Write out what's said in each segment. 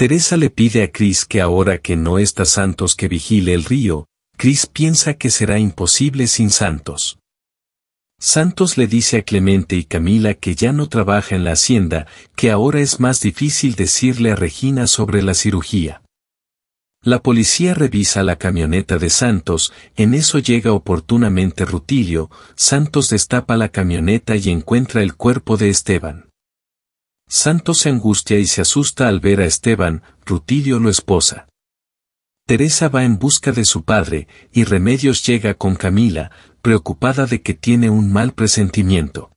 Teresa le pide a Chris que ahora que no está Santos que vigile el río, Chris piensa que será imposible sin Santos. Santos le dice a Clemente y Camila que ya no trabaja en la hacienda, que ahora es más difícil decirle a Regina sobre la cirugía. La policía revisa la camioneta de Santos, en eso llega oportunamente Rutilio, Santos destapa la camioneta y encuentra el cuerpo de Esteban. Santos se angustia y se asusta al ver a Esteban, Rutilio lo esposa. Teresa va en busca de su padre, y Remedios llega con Camila, preocupada de que tiene un mal presentimiento.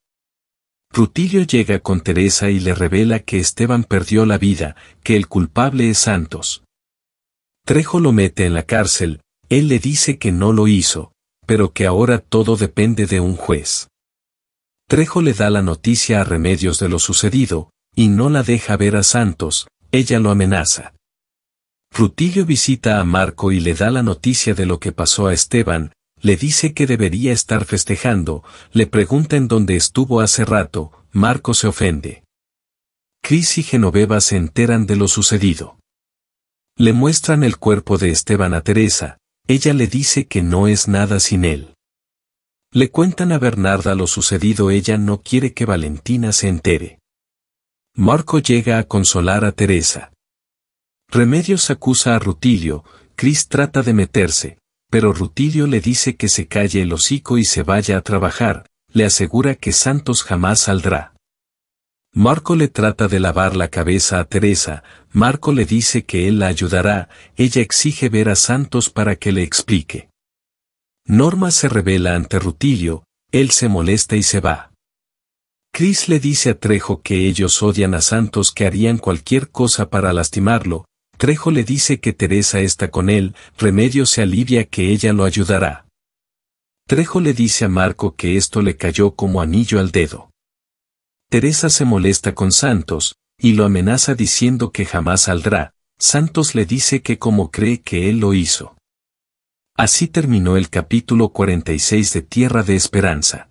Rutilio llega con Teresa y le revela que Esteban perdió la vida, que el culpable es Santos. Trejo lo mete en la cárcel, él le dice que no lo hizo, pero que ahora todo depende de un juez. Trejo le da la noticia a Remedios de lo sucedido, y no la deja ver a Santos, ella lo amenaza. Rutilio visita a Marco y le da la noticia de lo que pasó a Esteban, le dice que debería estar festejando, le pregunta en dónde estuvo hace rato, Marco se ofende. Cris y Genoveva se enteran de lo sucedido. Le muestran el cuerpo de Esteban a Teresa, ella le dice que no es nada sin él. Le cuentan a Bernarda lo sucedido, ella no quiere que Valentina se entere. Marco llega a consolar a Teresa. Remedios acusa a Rutilio, Chris trata de meterse, pero Rutilio le dice que se calle el hocico y se vaya a trabajar, le asegura que Santos jamás saldrá. Marco le trata de lavar la cabeza a Teresa, Marco le dice que él la ayudará, ella exige ver a Santos para que le explique. Norma se revela ante Rutilio, él se molesta y se va. Cris le dice a Trejo que ellos odian a Santos que harían cualquier cosa para lastimarlo, Trejo le dice que Teresa está con él, Remedio se alivia que ella lo ayudará. Trejo le dice a Marco que esto le cayó como anillo al dedo. Teresa se molesta con Santos, y lo amenaza diciendo que jamás saldrá, Santos le dice que como cree que él lo hizo. Así terminó el capítulo 46 de Tierra de Esperanza.